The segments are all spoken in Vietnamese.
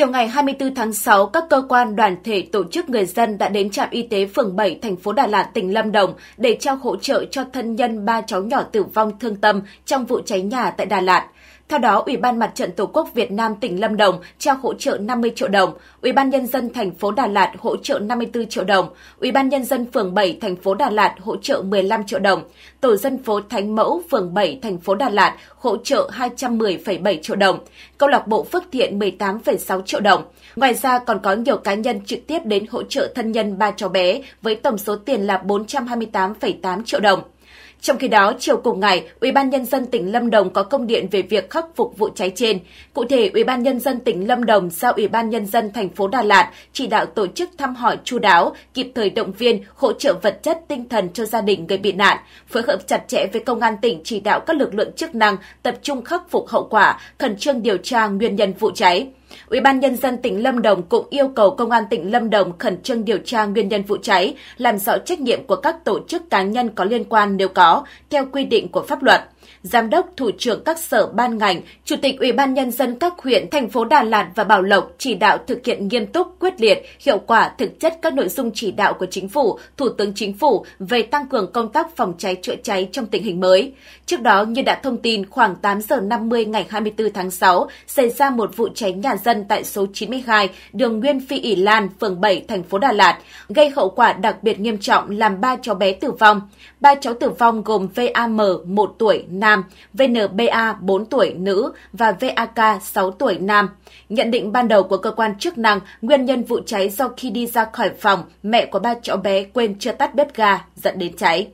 Chiều ngày 24 tháng 6, các cơ quan đoàn thể tổ chức người dân đã đến trạm y tế phường 7 thành phố Đà Lạt, tỉnh Lâm Đồng để trao hỗ trợ cho thân nhân ba cháu nhỏ tử vong thương tâm trong vụ cháy nhà tại Đà Lạt. Theo đó, Ủy ban Mặt trận Tổ quốc Việt Nam tỉnh Lâm Đồng trao hỗ trợ 50 triệu đồng, Ủy ban nhân dân thành phố Đà Lạt hỗ trợ 54 triệu đồng, Ủy ban nhân dân phường 7 thành phố Đà Lạt hỗ trợ 15 triệu đồng, Tổ dân phố Thánh Mẫu phường 7 thành phố Đà Lạt hỗ trợ 210,7 triệu đồng, Câu lạc bộ Phước Thiện 18,6 triệu đồng. Ngoài ra còn có nhiều cá nhân trực tiếp đến hỗ trợ thân nhân ba cháu bé với tổng số tiền là 428,8 triệu đồng. Trong khi đó, chiều cùng ngày, Ủy ban nhân dân tỉnh Lâm Đồng có công điện về việc khắc phục vụ cháy trên. Cụ thể, Ủy ban nhân dân tỉnh Lâm Đồng giao Ủy ban nhân dân thành phố Đà Lạt chỉ đạo tổ chức thăm hỏi chu đáo, kịp thời động viên, hỗ trợ vật chất tinh thần cho gia đình người bị nạn, phối hợp chặt chẽ với công an tỉnh chỉ đạo các lực lượng chức năng tập trung khắc phục hậu quả, khẩn trương điều tra nguyên nhân vụ cháy. Ủy ban nhân dân tỉnh Lâm Đồng cũng yêu cầu công an tỉnh Lâm Đồng khẩn trương điều tra nguyên nhân vụ cháy, làm rõ trách nhiệm của các tổ chức cá nhân có liên quan nếu có theo quy định của pháp luật giám đốc, thủ trưởng các sở ban ngành, chủ tịch Ủy ban nhân dân các huyện, thành phố Đà Lạt và Bảo Lộc chỉ đạo thực hiện nghiêm túc, quyết liệt, hiệu quả thực chất các nội dung chỉ đạo của chính phủ, thủ tướng chính phủ về tăng cường công tác phòng cháy chữa cháy trong tình hình mới. Trước đó như đã thông tin khoảng 8 giờ 50 ngày 24 tháng 6 xảy ra một vụ cháy nhà dân tại số 92 đường Nguyên Phi Ỷ Lan, phường 7, thành phố Đà Lạt, gây hậu quả đặc biệt nghiêm trọng làm ba cháu bé tử vong. Ba cháu tử vong gồm VAM 1 tuổi, nam, VNBA 4 tuổi nữ và VAK 6 tuổi nam. Nhận định ban đầu của cơ quan chức năng, nguyên nhân vụ cháy do khi đi ra khỏi phòng, mẹ của ba cháu bé quên chưa tắt bếp ga dẫn đến cháy.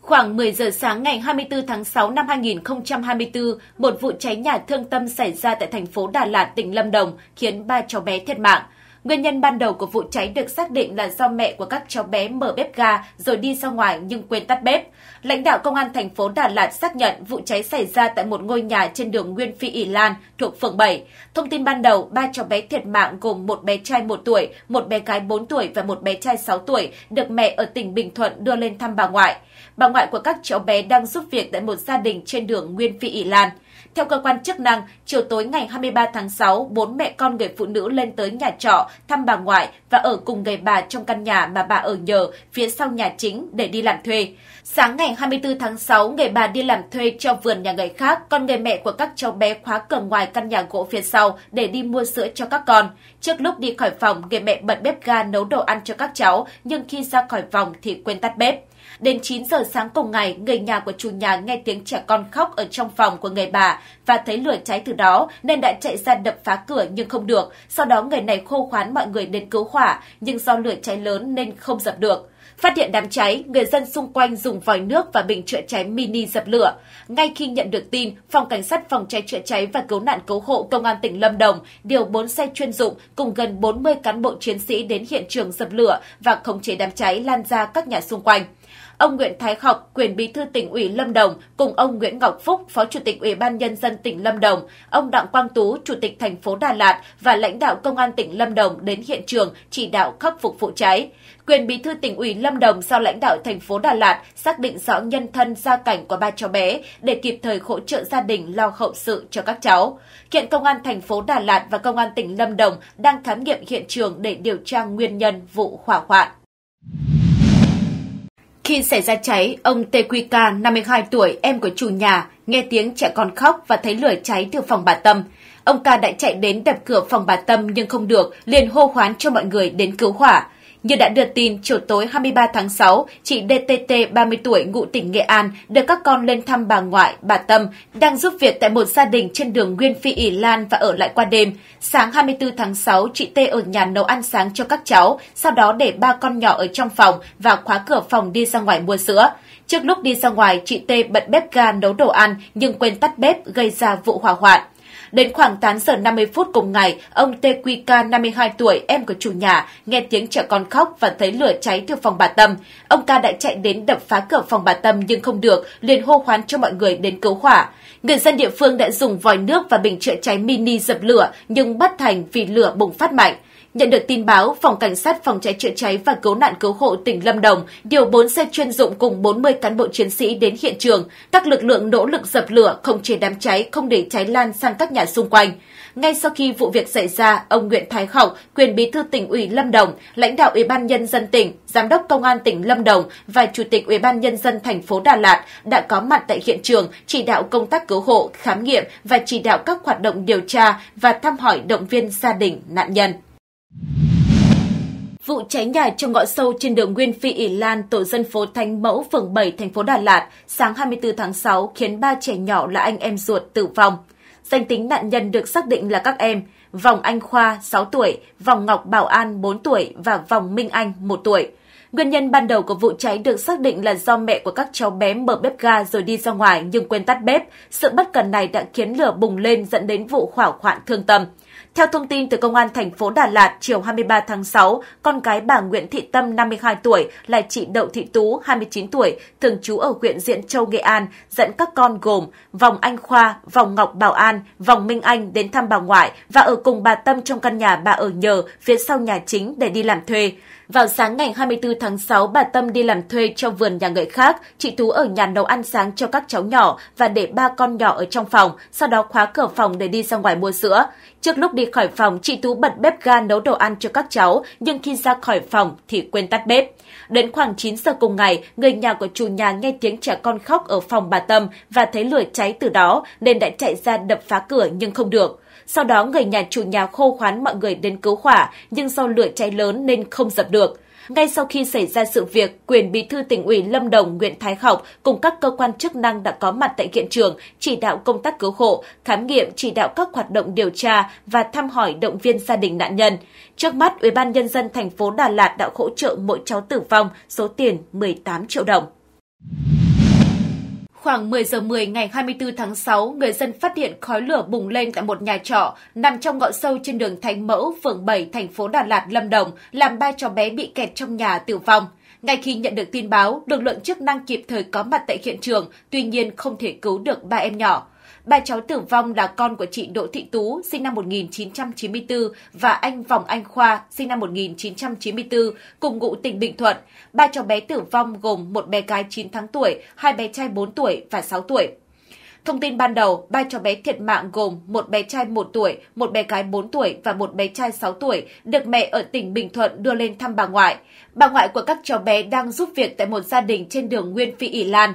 Khoảng 10 giờ sáng ngày 24 tháng 6 năm 2024, một vụ cháy nhà thương tâm xảy ra tại thành phố Đà Lạt, tỉnh Lâm Đồng khiến ba cháu bé thiệt mạng. Nguyên nhân ban đầu của vụ cháy được xác định là do mẹ của các cháu bé mở bếp ga rồi đi ra ngoài nhưng quên tắt bếp. Lãnh đạo công an thành phố Đà Lạt xác nhận vụ cháy xảy ra tại một ngôi nhà trên đường Nguyên Phi Ỉ Lan thuộc phường 7. Thông tin ban đầu, ba cháu bé thiệt mạng gồm một bé trai 1 tuổi, một bé gái 4 tuổi và một bé trai 6 tuổi được mẹ ở tỉnh Bình Thuận đưa lên thăm bà ngoại. Bà ngoại của các cháu bé đang giúp việc tại một gia đình trên đường Nguyên Phi Ỉ Lan. Theo cơ quan chức năng, chiều tối ngày 23 tháng 6, bốn mẹ con người phụ nữ lên tới nhà trọ thăm bà ngoại và ở cùng người bà trong căn nhà mà bà ở nhờ phía sau nhà chính để đi làm thuê. Sáng ngày 24 tháng 6, người bà đi làm thuê cho vườn nhà người khác, con người mẹ của các cháu bé khóa cửa ngoài căn nhà gỗ phía sau để đi mua sữa cho các con. Trước lúc đi khỏi phòng, người mẹ bật bếp ga nấu đồ ăn cho các cháu, nhưng khi ra khỏi phòng thì quên tắt bếp. Đến 9 giờ sáng cùng ngày, người nhà của chủ nhà nghe tiếng trẻ con khóc ở trong phòng của người bà và thấy lửa cháy từ đó nên đã chạy ra đập phá cửa nhưng không được. Sau đó người này khô khoán mọi người đến cứu hỏa nhưng do lửa cháy lớn nên không dập được. Phát hiện đám cháy, người dân xung quanh dùng vòi nước và bình chữa cháy mini dập lửa. Ngay khi nhận được tin, Phòng Cảnh sát Phòng cháy chữa cháy và Cứu nạn Cứu hộ Công an tỉnh Lâm Đồng điều 4 xe chuyên dụng cùng gần 40 cán bộ chiến sĩ đến hiện trường dập lửa và khống chế đám cháy lan ra các nhà xung quanh ông Nguyễn Thái Học, quyền bí thư tỉnh ủy Lâm Đồng cùng ông Nguyễn Ngọc Phúc, phó chủ tịch Ủy ban nhân dân tỉnh Lâm Đồng, ông Đặng Quang Tú, chủ tịch thành phố Đà Lạt và lãnh đạo công an tỉnh Lâm Đồng đến hiện trường chỉ đạo khắc phục vụ cháy. Quyền bí thư tỉnh ủy Lâm Đồng giao lãnh đạo thành phố Đà Lạt xác định rõ nhân thân gia cảnh của ba cháu bé để kịp thời hỗ trợ gia đình lo hậu sự cho các cháu. Hiện công an thành phố Đà Lạt và công an tỉnh Lâm Đồng đang khám nghiệm hiện trường để điều tra nguyên nhân vụ hỏa hoạn. Khi xảy ra cháy, ông TQK, 52 tuổi, em của chủ nhà, nghe tiếng trẻ con khóc và thấy lửa cháy từ phòng bà Tâm. Ông ca đã chạy đến đập cửa phòng bà Tâm nhưng không được, liền hô hoán cho mọi người đến cứu hỏa. Như đã đưa tin, chiều tối 23 tháng 6, chị DTT 30 tuổi ngụ tỉnh Nghệ An đưa các con lên thăm bà ngoại, bà Tâm, đang giúp việc tại một gia đình trên đường Nguyên Phi Ỉ Lan và ở lại qua đêm. Sáng 24 tháng 6, chị T ở nhà nấu ăn sáng cho các cháu, sau đó để ba con nhỏ ở trong phòng và khóa cửa phòng đi ra ngoài mua sữa. Trước lúc đi ra ngoài, chị T bật bếp ga nấu đồ ăn nhưng quên tắt bếp gây ra vụ hỏa hoạn. Đến khoảng 8 giờ 50 phút cùng ngày, ông TQK 52 tuổi, em của chủ nhà, nghe tiếng trẻ con khóc và thấy lửa cháy từ phòng bà Tâm. Ông ca đã chạy đến đập phá cửa phòng bà Tâm nhưng không được, liền hô hoán cho mọi người đến cứu hỏa. Người dân địa phương đã dùng vòi nước và bình chữa cháy mini dập lửa nhưng bất thành vì lửa bùng phát mạnh. Nhận được tin báo, Phòng Cảnh sát Phòng cháy chữa cháy và Cứu nạn Cứu hộ tỉnh Lâm Đồng điều 4 xe chuyên dụng cùng 40 cán bộ chiến sĩ đến hiện trường. Các lực lượng nỗ lực dập lửa, không chế đám cháy, không để cháy lan sang các nhà xung quanh. Ngay sau khi vụ việc xảy ra, ông Nguyễn Thái Khẩu, quyền bí thư tỉnh ủy Lâm Đồng, lãnh đạo Ủy ban nhân dân tỉnh, giám đốc công an tỉnh Lâm Đồng và chủ tịch Ủy ban nhân dân thành phố Đà Lạt đã có mặt tại hiện trường chỉ đạo công tác cứu hộ, khám nghiệm và chỉ đạo các hoạt động điều tra và thăm hỏi động viên gia đình nạn nhân. Vụ cháy nhà trong ngõ sâu trên đường Nguyên Phi Ỉ Lan, tổ dân phố Thanh Mẫu, phường 7, thành phố Đà Lạt, sáng 24 tháng 6 khiến ba trẻ nhỏ là anh em ruột tử vong. Danh tính nạn nhân được xác định là các em Vòng Anh Khoa, 6 tuổi, Vòng Ngọc Bảo An, 4 tuổi và Vòng Minh Anh, 1 tuổi. Nguyên nhân ban đầu của vụ cháy được xác định là do mẹ của các cháu bé mở bếp ga rồi đi ra ngoài nhưng quên tắt bếp. Sự bất cần này đã khiến lửa bùng lên dẫn đến vụ hỏa hoạn thương tâm. Theo thông tin từ Công an thành phố Đà Lạt chiều 23 tháng 6, con gái bà Nguyễn Thị Tâm 52 tuổi là chị Đậu Thị Tú 29 tuổi, thường trú ở huyện Diễn Châu, Nghệ An, dẫn các con gồm Vòng Anh Khoa, Vòng Ngọc Bảo An, Vòng Minh Anh đến thăm bà ngoại và ở cùng bà Tâm trong căn nhà bà ở nhờ phía sau nhà chính để đi làm thuê. Vào sáng ngày 24 tháng 6, bà Tâm đi làm thuê cho vườn nhà người khác, chị Tú ở nhà nấu ăn sáng cho các cháu nhỏ và để ba con nhỏ ở trong phòng, sau đó khóa cửa phòng để đi ra ngoài mua sữa. Trước lúc đi khỏi phòng, chị Tú bật bếp ga nấu đồ ăn cho các cháu, nhưng khi ra khỏi phòng thì quên tắt bếp. Đến khoảng 9 giờ cùng ngày, người nhà của chủ nhà nghe tiếng trẻ con khóc ở phòng bà Tâm và thấy lửa cháy từ đó nên đã chạy ra đập phá cửa nhưng không được. Sau đó người nhà chủ nhà khô khoán mọi người đến cứu hỏa, nhưng do lửa cháy lớn nên không dập được. Ngay sau khi xảy ra sự việc, quyền bí thư tỉnh ủy Lâm Đồng Nguyễn Thái Học cùng các cơ quan chức năng đã có mặt tại hiện trường, chỉ đạo công tác cứu hộ, khám nghiệm, chỉ đạo các hoạt động điều tra và thăm hỏi động viên gia đình nạn nhân. Trước mắt, Ủy ban nhân dân thành phố Đà Lạt đã hỗ trợ mỗi cháu tử vong số tiền 18 triệu đồng. Khoảng 10 giờ 10 ngày 24 tháng 6, người dân phát hiện khói lửa bùng lên tại một nhà trọ nằm trong ngõ sâu trên đường Thánh Mẫu, phường 7, thành phố Đà Lạt, Lâm Đồng, làm ba cháu bé bị kẹt trong nhà tử vong. Ngay khi nhận được tin báo, lực lượng chức năng kịp thời có mặt tại hiện trường, tuy nhiên không thể cứu được ba em nhỏ. Ba cháu tử vong là con của chị Đỗ Thị Tú, sinh năm 1994 và anh Vòng Anh Khoa, sinh năm 1994, cùng ngụ tỉnh Bình Thuận. Ba cháu bé tử vong gồm một bé gái 9 tháng tuổi, hai bé trai 4 tuổi và 6 tuổi. Thông tin ban đầu, ba cháu bé thiệt mạng gồm một bé trai 1 tuổi, một bé gái 4 tuổi và một bé trai 6 tuổi được mẹ ở tỉnh Bình Thuận đưa lên thăm bà ngoại. Bà ngoại của các cháu bé đang giúp việc tại một gia đình trên đường Nguyên Phi Ỉ Lan.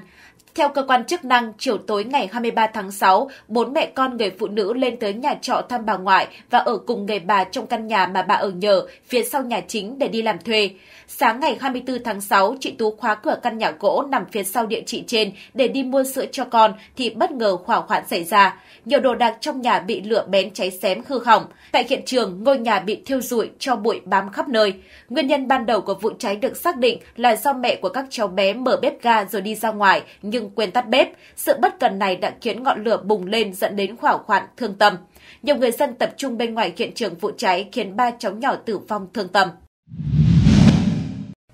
Theo cơ quan chức năng, chiều tối ngày 23 tháng 6, bốn mẹ con người phụ nữ lên tới nhà trọ thăm bà ngoại và ở cùng người bà trong căn nhà mà bà ở nhờ phía sau nhà chính để đi làm thuê. Sáng ngày 24 tháng 6, chị Tú khóa cửa căn nhà gỗ nằm phía sau địa chỉ trên để đi mua sữa cho con thì bất ngờ hỏa hoạn xảy ra. Nhiều đồ đạc trong nhà bị lửa bén cháy xém hư hỏng. Tại hiện trường, ngôi nhà bị thiêu rụi cho bụi bám khắp nơi. Nguyên nhân ban đầu của vụ cháy được xác định là do mẹ của các cháu bé mở bếp ga rồi đi ra ngoài nhưng nhưng quên tắt bếp. Sự bất cần này đã khiến ngọn lửa bùng lên dẫn đến hỏa hoạn thương tâm. Nhiều người dân tập trung bên ngoài hiện trường vụ cháy khiến ba cháu nhỏ tử vong thương tâm.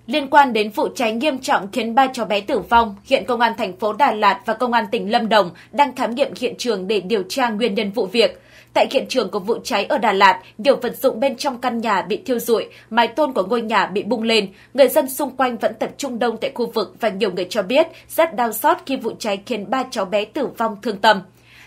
Liên quan đến vụ cháy nghiêm trọng khiến ba cháu bé tử vong, hiện Công an thành phố Đà Lạt và Công an tỉnh Lâm Đồng đang khám nghiệm hiện trường để điều tra nguyên nhân vụ việc. Tại hiện trường của vụ cháy ở Đà Lạt, nhiều vật dụng bên trong căn nhà bị thiêu rụi, mái tôn của ngôi nhà bị bung lên. Người dân xung quanh vẫn tập trung đông tại khu vực và nhiều người cho biết rất đau xót khi vụ cháy khiến ba cháu bé tử vong thương tâm.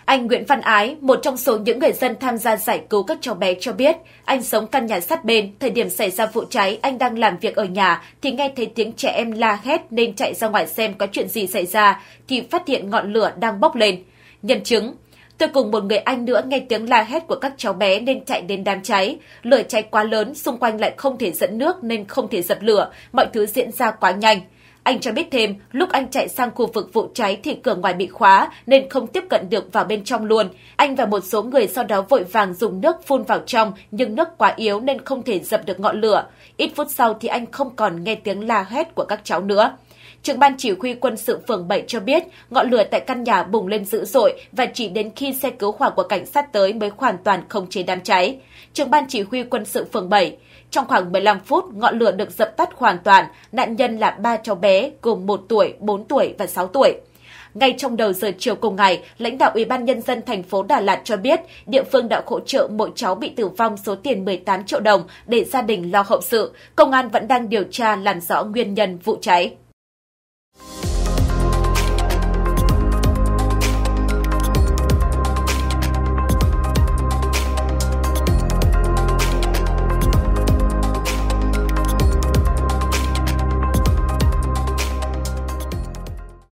Anh Nguyễn Văn Ái, một trong số những người dân tham gia giải cứu các cháu bé cho biết, anh sống căn nhà sát bên, thời điểm xảy ra vụ cháy, anh đang làm việc ở nhà thì nghe thấy tiếng trẻ em la hét nên chạy ra ngoài xem có chuyện gì xảy ra thì phát hiện ngọn lửa đang bốc lên. Nhân chứng, Tôi cùng một người anh nữa nghe tiếng la hét của các cháu bé nên chạy đến đám cháy. Lửa cháy quá lớn, xung quanh lại không thể dẫn nước nên không thể dập lửa, mọi thứ diễn ra quá nhanh. Anh cho biết thêm, lúc anh chạy sang khu vực vụ cháy thì cửa ngoài bị khóa nên không tiếp cận được vào bên trong luôn. Anh và một số người sau đó vội vàng dùng nước phun vào trong nhưng nước quá yếu nên không thể dập được ngọn lửa. Ít phút sau thì anh không còn nghe tiếng la hét của các cháu nữa. Trưởng ban chỉ huy quân sự phường 7 cho biết, ngọn lửa tại căn nhà bùng lên dữ dội và chỉ đến khi xe cứu hỏa của cảnh sát tới mới hoàn toàn không chế đám cháy. Trưởng ban chỉ huy quân sự phường 7 trong khoảng 15 phút, ngọn lửa được dập tắt hoàn toàn, nạn nhân là ba cháu bé gồm 1 tuổi, 4 tuổi và 6 tuổi. Ngay trong đầu giờ chiều cùng ngày, lãnh đạo Ủy ban nhân dân thành phố Đà Lạt cho biết, địa phương đã hỗ trợ mỗi cháu bị tử vong số tiền 18 triệu đồng để gia đình lo hậu sự. Công an vẫn đang điều tra làm rõ nguyên nhân vụ cháy.